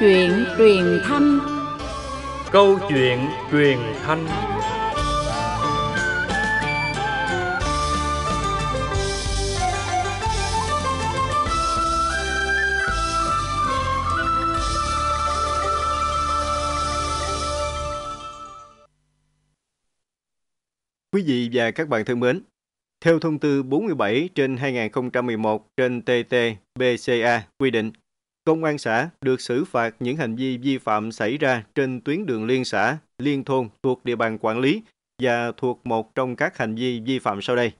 chuyện truyền thanh Câu chuyện truyền thanh Quý vị và các bạn thân mến, theo thông tư 47 trên 2011 trên TT BCA quy định, Công an xã được xử phạt những hành vi vi phạm xảy ra trên tuyến đường liên xã, liên thôn thuộc địa bàn quản lý và thuộc một trong các hành vi vi phạm sau đây.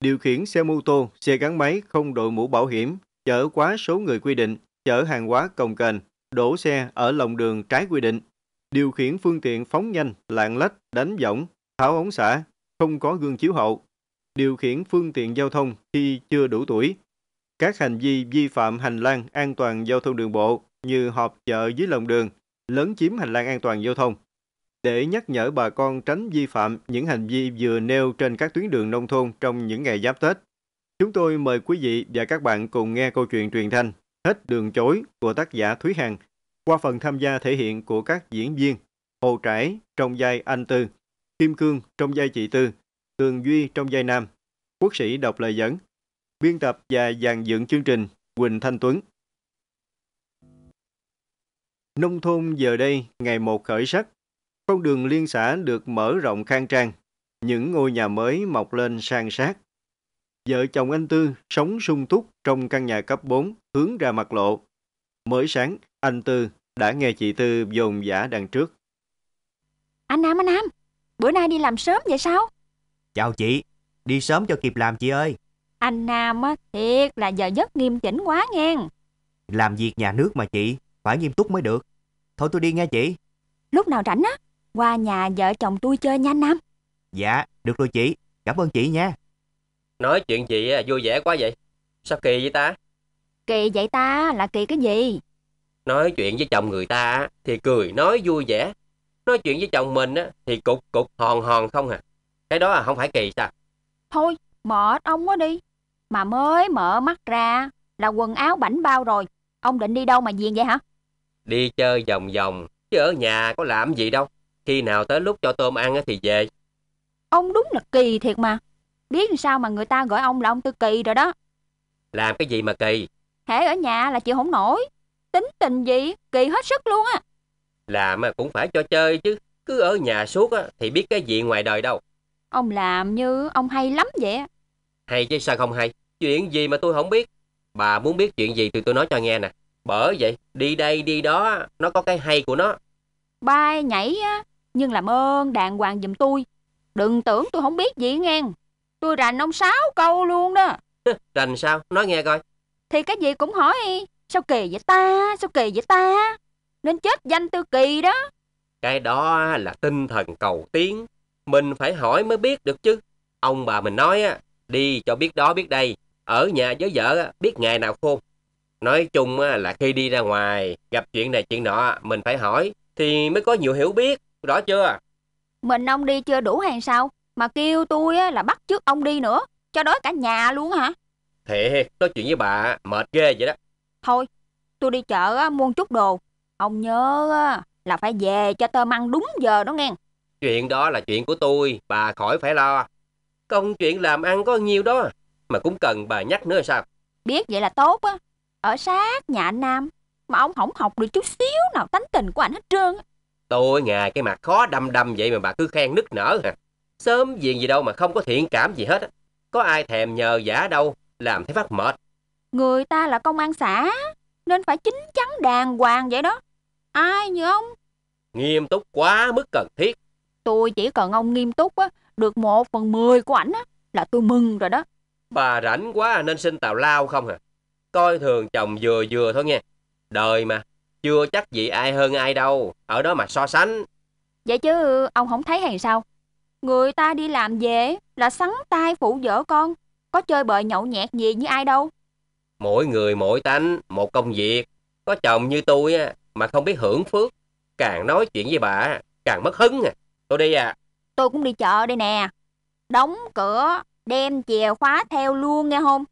Điều khiển xe mô tô, xe gắn máy không đội mũ bảo hiểm, chở quá số người quy định, chở hàng hóa cồng kềnh, đổ xe ở lòng đường trái quy định, điều khiển phương tiện phóng nhanh, lạng lách, đánh võng, tháo ống xả, không có gương chiếu hậu, điều khiển phương tiện giao thông khi chưa đủ tuổi, các hành vi vi phạm hành lang an toàn giao thông đường bộ như họp chợ dưới lòng đường, lấn chiếm hành lang an toàn giao thông. Để nhắc nhở bà con tránh vi phạm những hành vi vừa nêu trên các tuyến đường nông thôn trong những ngày giáp Tết, chúng tôi mời quý vị và các bạn cùng nghe câu chuyện truyền thanh Hết đường chối của tác giả Thúy Hằng qua phần tham gia thể hiện của các diễn viên Hồ Trải trong vai anh Tư, Kim Cương trong vai chị Tư, Tường Duy trong vai Nam, Quốc sĩ đọc lời dẫn Biên tập và dàn dựng chương trình Quỳnh Thanh Tuấn Nông thôn giờ đây ngày một khởi sắc. Con đường liên xã được mở rộng khang trang. Những ngôi nhà mới mọc lên sang sát. Vợ chồng anh Tư sống sung túc trong căn nhà cấp 4 hướng ra mặt lộ. Mới sáng, anh Tư đã nghe chị Tư dồn giả đằng trước. Anh Nam, anh Nam, bữa nay đi làm sớm vậy sao? Chào chị, đi sớm cho kịp làm chị ơi. Anh Nam á, thiệt là giờ rất nghiêm chỉnh quá nghe. Làm việc nhà nước mà chị, phải nghiêm túc mới được. Thôi tôi đi nghe chị. Lúc nào rảnh á, qua nhà vợ chồng tôi chơi nha anh Nam. Dạ, được rồi chị, cảm ơn chị nha. Nói chuyện gì à, vui vẻ quá vậy? Sao kỳ vậy ta? Kỳ vậy ta là kỳ cái gì? Nói chuyện với chồng người ta thì cười nói vui vẻ. Nói chuyện với chồng mình á thì cục cục hòn hòn không à. Cái đó là không phải kỳ sao? Thôi, mệt ông quá đi. Mà mới mở mắt ra là quần áo bảnh bao rồi. Ông định đi đâu mà diện vậy hả? Đi chơi vòng vòng, chứ ở nhà có làm gì đâu. Khi nào tới lúc cho tôm ăn thì về. Ông đúng là kỳ thiệt mà. Biết sao mà người ta gọi ông là ông Tư Kỳ rồi đó. Làm cái gì mà kỳ? Hễ ở nhà là chịu không nổi. Tính tình gì, kỳ hết sức luôn á. Làm cũng phải cho chơi chứ. Cứ ở nhà suốt thì biết cái gì ngoài đời đâu. Ông làm như ông hay lắm vậy hay chứ sao không hay? Chuyện gì mà tôi không biết? Bà muốn biết chuyện gì thì tôi nói cho nghe nè. Bởi vậy, đi đây đi đó, nó có cái hay của nó. Bay nhảy á, nhưng làm ơn đàng hoàng giùm tôi. Đừng tưởng tôi không biết gì nghe. Tôi rành ông sáu câu luôn đó. rành sao? Nói nghe coi. Thì cái gì cũng hỏi sao kỳ vậy ta, sao kỳ vậy ta. Nên chết danh tư kỳ đó. Cái đó là tinh thần cầu tiến. Mình phải hỏi mới biết được chứ. Ông bà mình nói á, đi cho biết đó biết đây, ở nhà với vợ biết ngày nào khôn. Nói chung là khi đi ra ngoài, gặp chuyện này chuyện nọ, mình phải hỏi, thì mới có nhiều hiểu biết, rõ chưa? Mình ông đi chưa đủ hàng sao, mà kêu tôi là bắt trước ông đi nữa, cho đói cả nhà luôn hả? Thiệt, nói chuyện với bà mệt ghê vậy đó. Thôi, tôi đi chợ mua chút đồ, ông nhớ là phải về cho tơ ăn đúng giờ đó nghe. Chuyện đó là chuyện của tôi, bà khỏi phải lo. Công chuyện làm ăn có nhiêu đó Mà cũng cần bà nhắc nữa sao Biết vậy là tốt á Ở sát nhà anh Nam Mà ông không học được chút xíu nào tánh tình của anh hết trơn Tôi ngài cái mặt khó đâm đâm vậy mà bà cứ khen nức nở hả Sớm việc gì đâu mà không có thiện cảm gì hết Có ai thèm nhờ giả đâu Làm thấy phát mệt Người ta là công an xã Nên phải chính chắn đàng hoàng vậy đó Ai như ông Nghiêm túc quá mức cần thiết Tôi chỉ cần ông nghiêm túc á được một phần mười của ảnh á, là tôi mừng rồi đó. Bà rảnh quá à, nên xin tào lao không hả? À? Coi thường chồng vừa vừa thôi nha. Đời mà, chưa chắc gì ai hơn ai đâu, ở đó mà so sánh. Vậy chứ ông không thấy hay sao? Người ta đi làm về là sắn tay phụ vợ con, có chơi bời nhậu nhẹt gì như ai đâu. Mỗi người mỗi tánh, một công việc. Có chồng như tôi á, mà không biết hưởng phước. Càng nói chuyện với bà, càng mất hứng à. Tôi đi à tôi cũng đi chợ đây nè. Đóng cửa, đem chìa khóa theo luôn nghe không?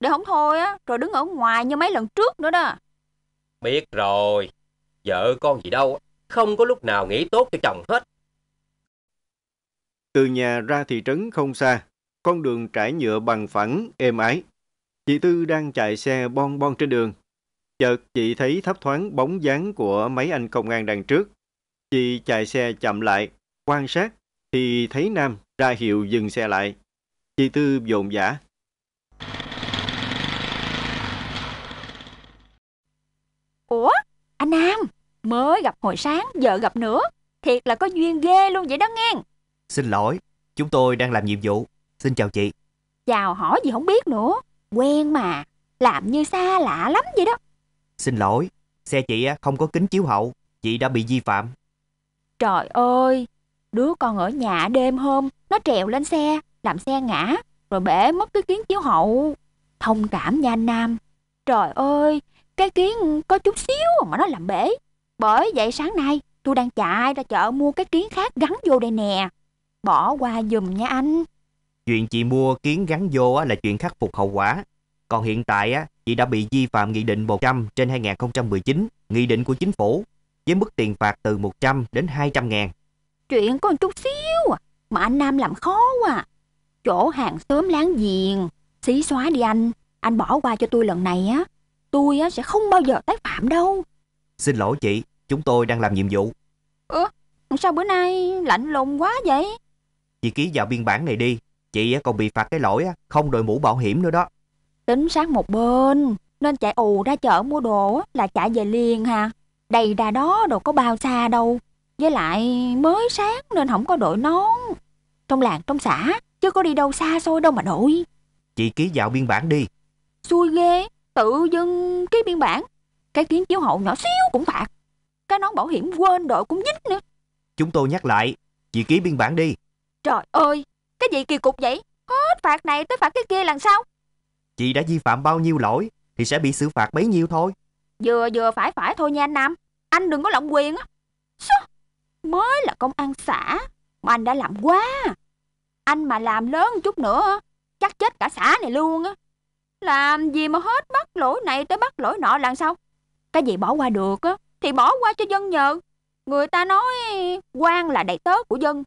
Để không thôi á, rồi đứng ở ngoài như mấy lần trước nữa đó. Biết rồi, vợ con gì đâu, không có lúc nào nghĩ tốt cho chồng hết. Từ nhà ra thị trấn không xa, con đường trải nhựa bằng phẳng, êm ái. Chị Tư đang chạy xe bon bon trên đường. Chợt chị thấy thấp thoáng bóng dáng của mấy anh công an đằng trước. Chị chạy xe chậm lại, quan sát thì thấy Nam ra hiệu dừng xe lại. Chị Tư dồn dã. Ủa, anh Nam, mới gặp hồi sáng, giờ gặp nữa. Thiệt là có duyên ghê luôn vậy đó nghe. Xin lỗi, chúng tôi đang làm nhiệm vụ. Xin chào chị. Chào hỏi gì không biết nữa. Quen mà, làm như xa lạ lắm vậy đó. Xin lỗi, xe chị không có kính chiếu hậu, chị đã bị vi phạm. Trời ơi, Đứa con ở nhà đêm hôm, nó trèo lên xe, làm xe ngã, rồi bể mất cái kiến chiếu hậu. Thông cảm nha anh Nam. Trời ơi, cái kiến có chút xíu à mà nó làm bể. Bởi vậy sáng nay tôi đang chạy ra chợ mua cái kiến khác gắn vô đây nè. Bỏ qua giùm nha anh. Chuyện chị mua kiến gắn vô là chuyện khắc phục hậu quả. Còn hiện tại chị đã bị vi phạm Nghị định 100 trên 2019, Nghị định của Chính phủ, với mức tiền phạt từ 100 đến 200 ngàn. Chuyện có một chút xíu à, mà anh Nam làm khó quá à. Chỗ hàng xóm láng giềng, xí xóa đi anh, anh bỏ qua cho tôi lần này á. Tôi á, sẽ không bao giờ tái phạm đâu. Xin lỗi chị, chúng tôi đang làm nhiệm vụ. Ơ, ừ, sao bữa nay lạnh lùng quá vậy? Chị ký vào biên bản này đi, chị còn bị phạt cái lỗi không đội mũ bảo hiểm nữa đó. Tính sáng một bên, nên chạy ù ra chợ mua đồ là chạy về liền hà. Đầy ra đó đâu có bao xa đâu. Với lại mới sáng nên không có đội nón. Trong làng trong xã, chứ có đi đâu xa xôi đâu mà đội. Chị ký vào biên bản đi. Xui ghê, tự dưng ký biên bản. Cái kiến chiếu hậu nhỏ xíu cũng phạt. Cái nón bảo hiểm quên đội cũng dính nữa. Chúng tôi nhắc lại, chị ký biên bản đi. Trời ơi, cái gì kỳ cục vậy? Hết phạt này tới phạt cái kia làm sao? Chị đã vi phạm bao nhiêu lỗi thì sẽ bị xử phạt bấy nhiêu thôi. Vừa vừa phải phải thôi nha anh Nam. Anh đừng có lộng quyền á. Sao? mới là công an xã mà anh đã làm quá anh mà làm lớn chút nữa chắc chết cả xã này luôn á làm gì mà hết bắt lỗi này tới bắt lỗi nọ làm sao cái gì bỏ qua được á thì bỏ qua cho dân nhờ người ta nói quan là đầy tớ của dân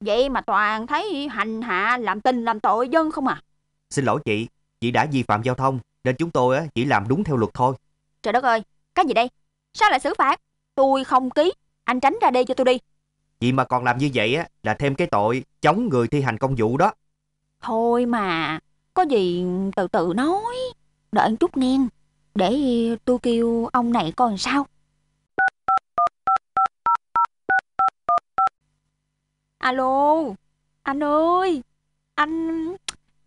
vậy mà toàn thấy hành hạ làm tình làm tội dân không à xin lỗi chị chị đã vi phạm giao thông nên chúng tôi chỉ làm đúng theo luật thôi trời đất ơi cái gì đây sao lại xử phạt tôi không ký anh tránh ra đây cho tôi đi. Vì mà còn làm như vậy á là thêm cái tội chống người thi hành công vụ đó. Thôi mà, có gì từ từ nói. Đợi anh chút nghe, để tôi kêu ông này coi sao. Alo, anh ơi, anh...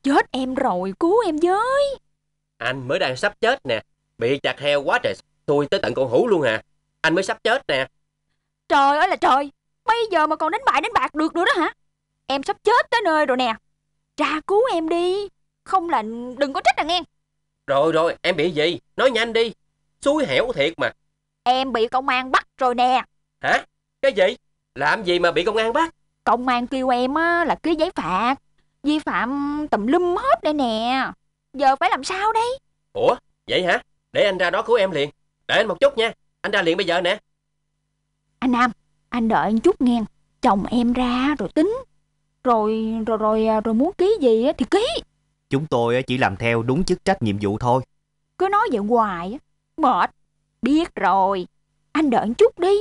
Chết em rồi, cứu em với. Anh mới đang sắp chết nè, bị chặt heo quá trời tôi tới tận con hủ luôn à. Anh mới sắp chết nè. Trời ơi là trời Bây giờ mà còn đánh bại đánh bạc được nữa đó hả Em sắp chết tới nơi rồi nè Ra cứu em đi Không là đừng có trách à nghe Rồi rồi em bị gì Nói nhanh đi Xui hẻo thiệt mà Em bị công an bắt rồi nè Hả cái gì Làm gì mà bị công an bắt Công an kêu em á, là ký giấy phạt Vi phạm tùm lum hết đây nè Giờ phải làm sao đây Ủa vậy hả Để anh ra đó cứu em liền Để anh một chút nha Anh ra liền bây giờ nè anh Nam, anh đợi anh chút nghe, chồng em ra rồi tính. Rồi rồi rồi à, rồi muốn ký gì thì ký. Chúng tôi chỉ làm theo đúng chức trách nhiệm vụ thôi. Cứ nói vậy hoài, mệt. Biết rồi, anh đợi anh chút đi.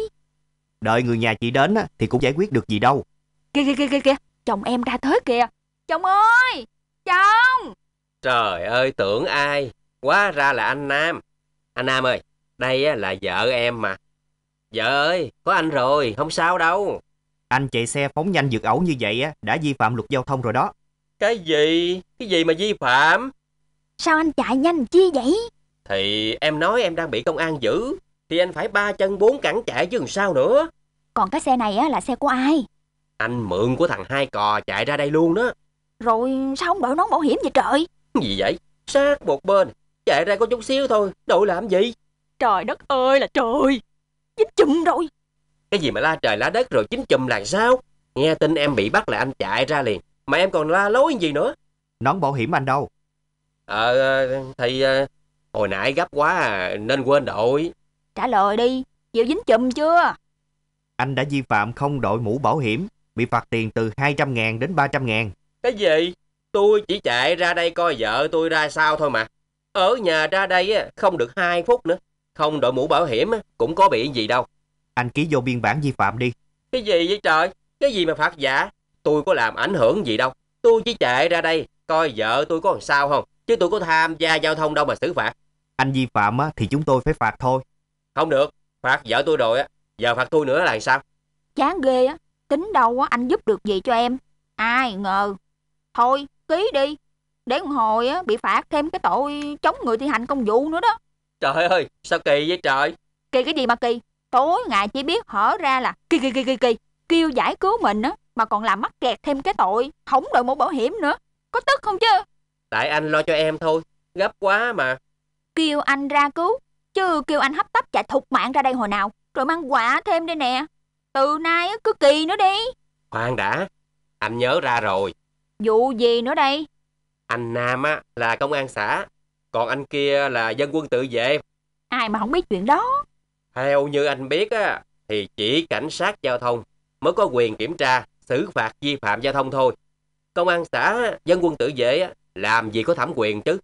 Đợi người nhà chị đến thì cũng giải quyết được gì đâu. Kìa kìa kìa kìa, kìa. chồng em ra tới kìa. Chồng ơi, chồng. Trời ơi, tưởng ai. Quá ra là anh Nam. Anh Nam ơi, đây là vợ em mà Dạ ơi, có anh rồi, không sao đâu. Anh chạy xe phóng nhanh vượt ẩu như vậy á, đã vi phạm luật giao thông rồi đó. Cái gì? Cái gì mà vi phạm? Sao anh chạy nhanh chi vậy? Thì em nói em đang bị công an giữ, thì anh phải ba chân bốn cẳng chạy chứ làm sao nữa. Còn cái xe này á là xe của ai? Anh mượn của thằng hai cò chạy ra đây luôn đó. Rồi sao không đội nón bảo hiểm vậy trời? Gì vậy? Sát một bên, chạy ra có chút xíu thôi, đội làm gì? Trời đất ơi là trời! dính chùm rồi Cái gì mà la trời la đất rồi chín chùm là sao Nghe tin em bị bắt là anh chạy ra liền Mà em còn la lối gì nữa Nón bảo hiểm anh đâu Ờ, ờ thì ờ, hồi nãy gấp quá à, nên quên đội Trả lời đi Chịu dính chùm chưa Anh đã vi phạm không đội mũ bảo hiểm Bị phạt tiền từ 200 ngàn đến 300 ngàn Cái gì Tôi chỉ chạy ra đây coi vợ tôi ra sao thôi mà Ở nhà ra đây không được 2 phút nữa không đội mũ bảo hiểm cũng có bị gì đâu. Anh ký vô biên bản vi phạm đi. Cái gì vậy trời? Cái gì mà phạt giả? Tôi có làm ảnh hưởng gì đâu. Tôi chỉ chạy ra đây coi vợ tôi có làm sao không. Chứ tôi có tham gia giao thông đâu mà xử phạt. Anh vi phạm thì chúng tôi phải phạt thôi. Không được. Phạt vợ tôi rồi Giờ phạt tôi nữa là sao? Chán ghê á. Tính đâu á anh giúp được gì cho em. Ai ngờ. Thôi ký đi. Để một hồi á, bị phạt thêm cái tội chống người thi hành công vụ nữa đó. Trời ơi, sao kỳ vậy trời? Kỳ cái gì mà kỳ? Tối ngày chỉ biết hở ra là kỳ kỳ kỳ kỳ kỳ, kêu giải cứu mình á, mà còn làm mắc kẹt thêm cái tội, không đội mũ bảo hiểm nữa. Có tức không chứ? Tại anh lo cho em thôi, gấp quá mà. Kêu anh ra cứu, chứ kêu anh hấp tấp chạy thục mạng ra đây hồi nào, rồi mang quả thêm đây nè. Từ nay cứ kỳ nữa đi. Khoan đã, anh nhớ ra rồi. Vụ gì nữa đây? Anh Nam á là công an xã còn anh kia là dân quân tự vệ. Ai mà không biết chuyện đó. Theo như anh biết á, thì chỉ cảnh sát giao thông mới có quyền kiểm tra, xử phạt vi phạm giao thông thôi. Công an xã, dân quân tự vệ á, làm gì có thẩm quyền chứ.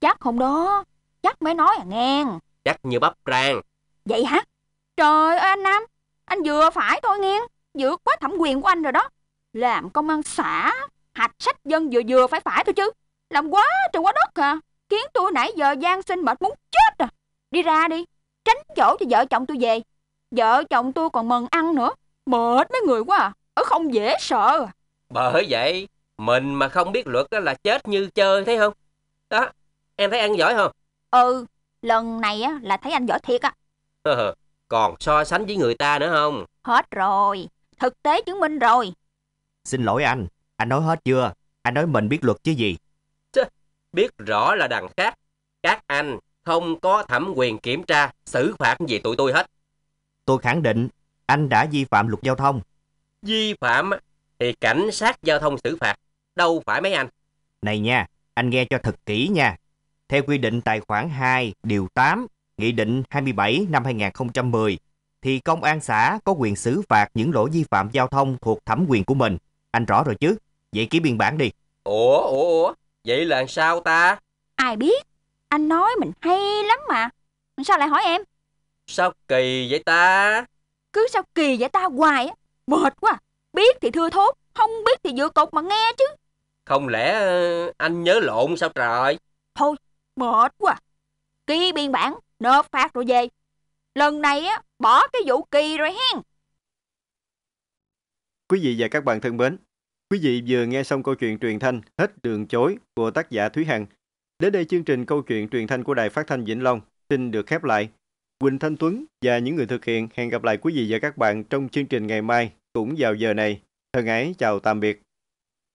Chắc không đó, chắc mới nói à nghe. Chắc như bắp rang. Vậy hả? Trời ơi anh Nam, anh vừa phải thôi nghe, vượt quá thẩm quyền của anh rồi đó. Làm công an xã, hạch sách dân vừa vừa phải phải thôi chứ. Làm quá trời quá đất à. Khiến tôi nãy giờ gian sinh mệt muốn chết à Đi ra đi Tránh chỗ cho vợ chồng tôi về Vợ chồng tôi còn mần ăn nữa Mệt mấy người quá à Ở không dễ sợ à Bởi vậy Mình mà không biết luật đó là chết như chơi thấy không Đó Em thấy anh giỏi không Ừ Lần này á là thấy anh giỏi thiệt á Còn so sánh với người ta nữa không Hết rồi Thực tế chứng minh rồi Xin lỗi anh Anh nói hết chưa Anh nói mình biết luật chứ gì biết rõ là đằng khác. Các anh không có thẩm quyền kiểm tra, xử phạt gì tụi tôi hết. Tôi khẳng định anh đã vi phạm luật giao thông. Vi phạm thì cảnh sát giao thông xử phạt, đâu phải mấy anh. Này nha, anh nghe cho thật kỹ nha. Theo quy định tài khoản 2, điều 8, Nghị định 27 năm 2010, thì công an xã có quyền xử phạt những lỗi vi phạm giao thông thuộc thẩm quyền của mình. Anh rõ rồi chứ? Vậy ký biên bản đi. Ủa, ủa, ủa? Vậy là sao ta? Ai biết? Anh nói mình hay lắm mà. Sao lại hỏi em? Sao kỳ vậy ta? Cứ sao kỳ vậy ta hoài á. Mệt quá. Biết thì thưa thốt, không biết thì dựa cột mà nghe chứ. Không lẽ ờ, anh nhớ lộn sao trời? Thôi, mệt quá. Ký biên bản, nộp phạt rồi về. Lần này á, bỏ cái vụ kỳ rồi hen. Quý vị và các bạn thân mến, Quý vị vừa nghe xong câu chuyện truyền thanh Hết đường chối của tác giả Thúy Hằng. Đến đây chương trình câu chuyện truyền thanh của Đài Phát thanh Vĩnh Long xin được khép lại. Quỳnh Thanh Tuấn và những người thực hiện hẹn gặp lại quý vị và các bạn trong chương trình ngày mai cũng vào giờ này. Thân ái chào tạm biệt.